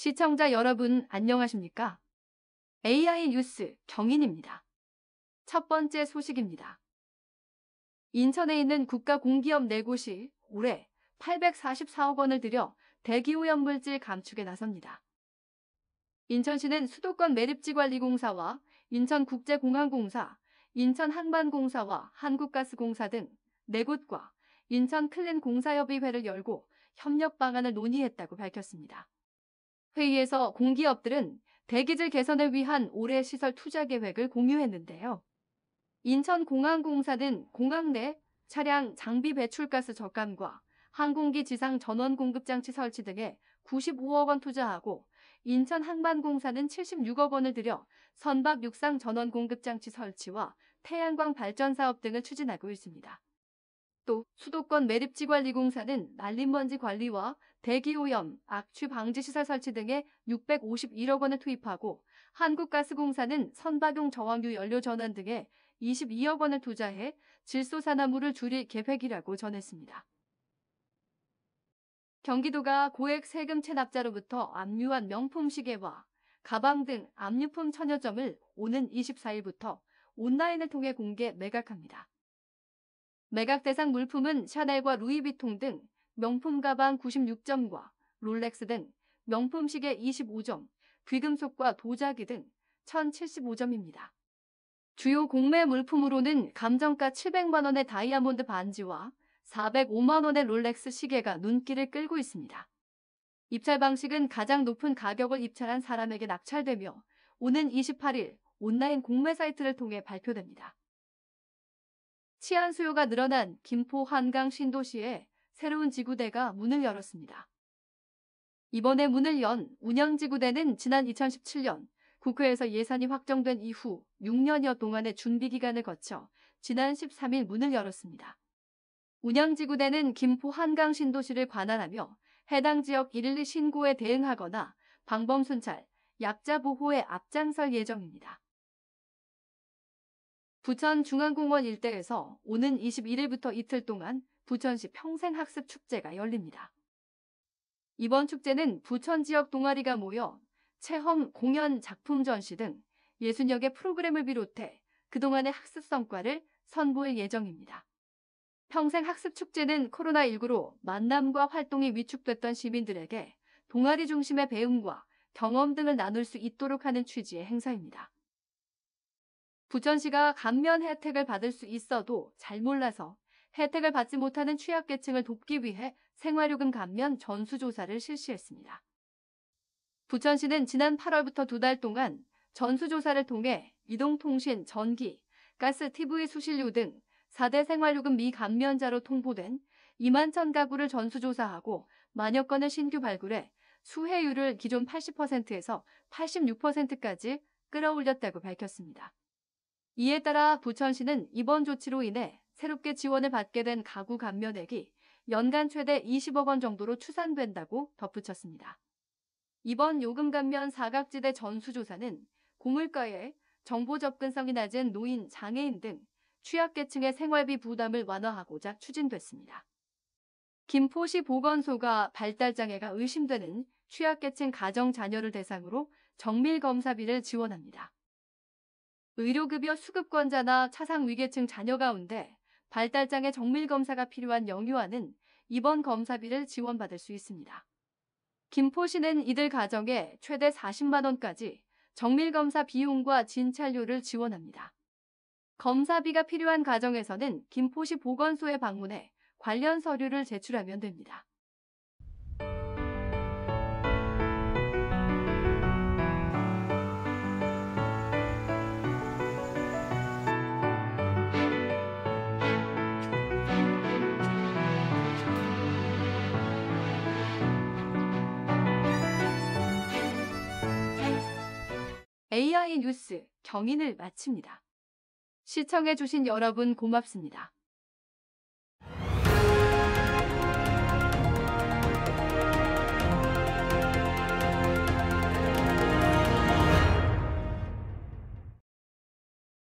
시청자 여러분 안녕하십니까? AI 뉴스 경인입니다. 첫 번째 소식입니다. 인천에 있는 국가공기업 4곳이 올해 844억 원을 들여 대기오염물질 감축에 나섭니다. 인천시는 수도권 매립지관리공사와 인천국제공항공사, 인천항만공사와 한국가스공사 등 4곳과 인천클린공사협의회를 열고 협력 방안을 논의했다고 밝혔습니다. 회의에서 공기업들은 대기질 개선을 위한 올해 시설 투자 계획을 공유했는데요. 인천공항공사는 공항 내 차량 장비 배출가스 저감과 항공기 지상 전원 공급장치 설치 등에 95억 원 투자하고 인천항만공사는 76억 원을 들여 선박 육상 전원 공급장치 설치와 태양광 발전 사업 등을 추진하고 있습니다. 또 수도권 매립지관리공사는 날림먼지 관리와 대기오염, 악취 방지 시설 설치 등에 651억 원을 투입하고 한국가스공사는 선박용 저항유 연료 전환 등에 22억 원을 투자해 질소산화물을 줄일 계획이라고 전했습니다. 경기도가 고액 세금 체납자로부터 압류한 명품 시계와 가방 등 압류품 천여 점을 오는 24일부터 온라인을 통해 공개 매각합니다. 매각 대상 물품은 샤넬과 루이비통 등 명품 가방 96점과 롤렉스 등 명품 시계 25점, 귀금속과 도자기 등 1075점입니다. 주요 공매 물품으로는 감정가 700만원의 다이아몬드 반지와 405만원의 롤렉스 시계가 눈길을 끌고 있습니다. 입찰 방식은 가장 높은 가격을 입찰한 사람에게 낙찰되며 오는 28일 온라인 공매 사이트를 통해 발표됩니다. 치안 수요가 늘어난 김포 한강 신도시에 새로운 지구대가 문을 열었습니다. 이번에 문을 연운영지구대는 지난 2017년 국회에서 예산이 확정된 이후 6년여 동안의 준비 기간을 거쳐 지난 13일 문을 열었습니다. 운영지구대는 김포 한강 신도시를 관할하며 해당 지역 112 신고에 대응하거나 방범 순찰, 약자 보호에 앞장설 예정입니다. 부천중앙공원 일대에서 오는 21일부터 이틀 동안 부천시 평생학습축제가 열립니다. 이번 축제는 부천 지역 동아리가 모여 체험, 공연, 작품 전시 등 60여 개 프로그램을 비롯해 그동안의 학습 성과를 선보일 예정입니다. 평생학습축제는 코로나19로 만남과 활동이 위축됐던 시민들에게 동아리 중심의 배움과 경험 등을 나눌 수 있도록 하는 취지의 행사입니다. 부천시가 감면 혜택을 받을 수 있어도 잘 몰라서 혜택을 받지 못하는 취약계층을 돕기 위해 생활요금 감면 전수조사를 실시했습니다. 부천시는 지난 8월부터 두 달 동안 전수조사를 통해 이동통신, 전기, 가스, TV 수신료 등 4대 생활요금 미감면자로 통보된 2만 천 가구를 전수조사하고 만여 건을 신규 발굴해 수혜율을 기존 80%에서 86%까지 끌어올렸다고 밝혔습니다. 이에 따라 부천시는 이번 조치로 인해 새롭게 지원을 받게 된 가구 감면액이 연간 최대 20억 원 정도로 추산된다고 덧붙였습니다. 이번 요금 감면 사각지대 전수조사는 고물가에 정보 접근성이 낮은 노인, 장애인 등 취약계층의 생활비 부담을 완화하고자 추진됐습니다. 김포시 보건소가 발달장애가 의심되는 취약계층 가정 자녀를 대상으로 정밀검사비를 지원합니다. 의료급여 수급권자나 차상위계층 자녀 가운데 발달장애 정밀검사가 필요한 영유아는 입원 검사비를 지원받을 수 있습니다. 김포시는 이들 가정에 최대 40만원까지 정밀검사 비용과 진찰료를 지원합니다. 검사비가 필요한 가정에서는 김포시 보건소에 방문해 관련 서류를 제출하면 됩니다. AI 뉴스 경인을 마칩니다. 시청해주신 여러분 고맙습니다.